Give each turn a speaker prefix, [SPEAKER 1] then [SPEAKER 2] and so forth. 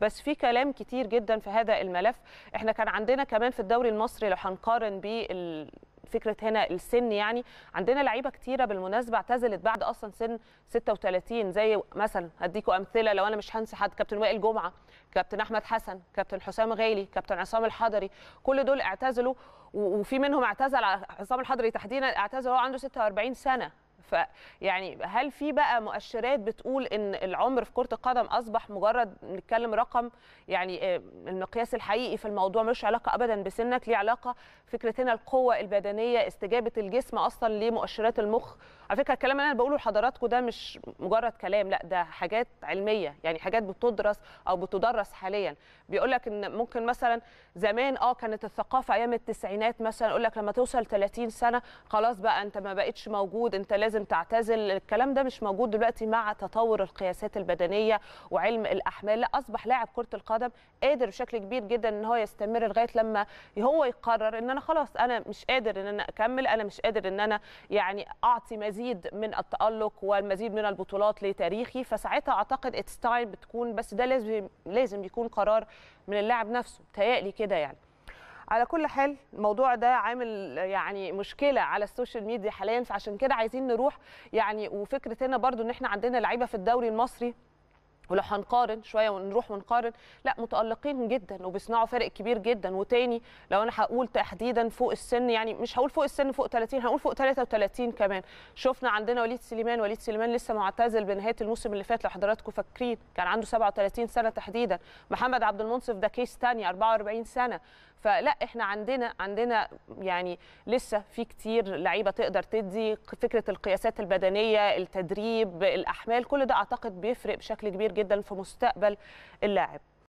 [SPEAKER 1] بس في كلام كتير جدا في هذا الملف احنا كان عندنا كمان في الدوري المصري لو هنقارن بال فكره هنا السن يعني عندنا لعيبه كتيره بالمناسبه اعتزلت بعد اصلا سن 36 زي مثلا هديكوا امثله لو انا مش هنسى حد كابتن وائل جمعه كابتن احمد حسن كابتن حسام غالي كابتن عصام الحضري كل دول اعتزلوا وفي منهم اعتزل عصام الحضري تحديدا اعتزل وهو عنده 46 سنه فيعني هل في بقى مؤشرات بتقول ان العمر في كره القدم اصبح مجرد نتكلم رقم يعني آه، المقياس الحقيقي في الموضوع ملوش علاقه ابدا بسنك ليه علاقه فكره هنا القوه البدنيه استجابه الجسم اصلا لمؤشرات المخ على فكره الكلام اللي انا بقوله لحضراتكم ده مش مجرد كلام لا ده حاجات علميه يعني حاجات بتدرس او بتدرس حاليا بيقول لك ان ممكن مثلا زمان اه كانت الثقافه ايام التسعينات مثلا يقول لك لما توصل 30 سنه خلاص بقى انت ما بقتش موجود انت لازم لازم تعتزل الكلام ده مش موجود دلوقتي مع تطور القياسات البدنيه وعلم الاحمال لا اصبح لاعب كره القدم قادر بشكل كبير جدا ان هو يستمر لغايه لما هو يقرر ان انا خلاص انا مش قادر ان انا اكمل انا مش قادر ان انا يعني اعطي مزيد من التالق والمزيد من البطولات لتاريخي فساعتها اعتقد اتس تايم بتكون بس ده لازم لازم يكون قرار من اللاعب نفسه بتهيألي كده يعني على كل حال الموضوع ده عامل يعني مشكله على السوشيال ميديا حاليا فعشان كده عايزين نروح يعني وفكره هنا برضو ان احنا عندنا لعيبه في الدوري المصري ولو هنقارن شويه ونروح ونقارن لا متالقين جدا وبيصنعوا فارق كبير جدا وتاني لو انا هقول تحديدا فوق السن يعني مش هقول فوق السن فوق 30 هقول فوق 33 كمان شفنا عندنا وليد سليمان وليد سليمان لسه معتزل بنهايه الموسم اللي فات لو حضراتكم فاكرين كان عنده 37 سنه تحديدا محمد عبد المنصف ده كيس ثاني 44 سنه فلا احنا عندنا عندنا يعني لسه في كتير لعيبه تقدر تدي فكره القياسات البدنيه التدريب الاحمال كل ده اعتقد بيفرق بشكل كبير جدا في مستقبل اللاعب